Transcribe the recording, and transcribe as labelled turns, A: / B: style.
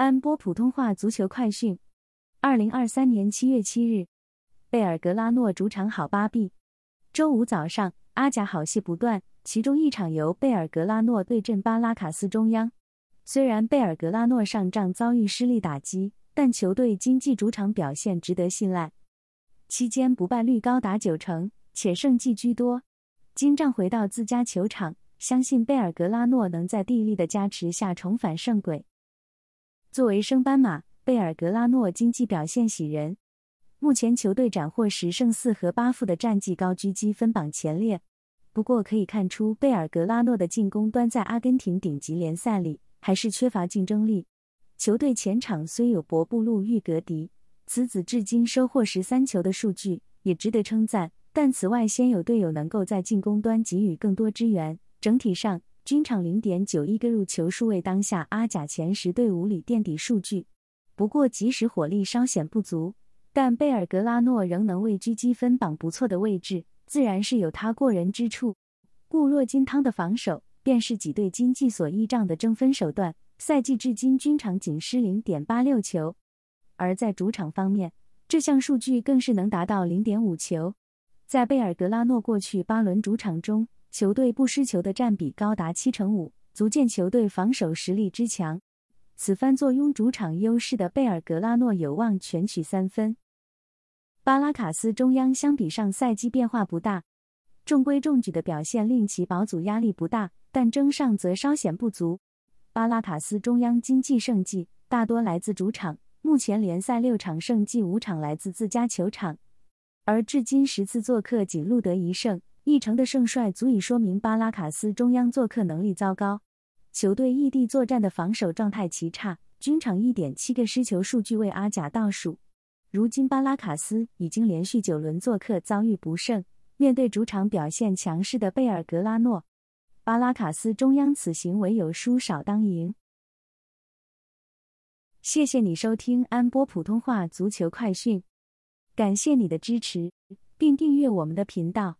A: 安播普通话足球快讯：二零二三年七月七日，贝尔格拉诺主场好巴闭，周五早上，阿甲好戏不断，其中一场由贝尔格拉诺对阵巴拉卡斯中央。虽然贝尔格拉诺上仗遭遇失利打击，但球队经济主场表现值得信赖，期间不败率高达九成，且胜绩居多。今仗回到自家球场，相信贝尔格拉诺能在地利的加持下重返胜轨。作为升班马，贝尔格拉诺经济表现喜人。目前球队斩获十胜四和八负的战绩，高居积分榜前列。不过可以看出，贝尔格拉诺的进攻端在阿根廷顶级联赛里还是缺乏竞争力。球队前场虽有博布鲁遇格迪，此子至今收获十三球的数据也值得称赞，但此外先有队友能够在进攻端给予更多支援，整体上。均场零点九亿个入球数为当下阿甲前十队伍里垫底数据。不过，即使火力稍显不足，但贝尔格拉诺仍能位居积分榜不错的位置，自然是有他过人之处。固若金汤的防守便是几队经济所依仗的争分手段。赛季至今均场仅失零点八六球，而在主场方面，这项数据更是能达到零点五球。在贝尔格拉诺过去八轮主场中，球队不失球的占比高达七成五，足见球队防守实力之强。此番坐拥主场优势的贝尔格拉诺有望全取三分。巴拉卡斯中央相比上赛季变化不大，中规中矩的表现令其保组压力不大，但争上则稍显不足。巴拉卡斯中央经济胜绩大多来自主场，目前联赛六场胜绩五场来自自家球场，而至今十次做客仅录得一胜。一城的胜率足以说明巴拉卡斯中央做客能力糟糕，球队异地作战的防守状态极差，均场一点七个失球数据为阿甲倒数。如今巴拉卡斯已经连续九轮做客遭遇不胜，面对主场表现强势的贝尔格拉诺，巴拉卡斯中央此行唯有输少当赢。谢谢你收听安波普通话足球快讯，感谢你的支持，并订阅我们的频道。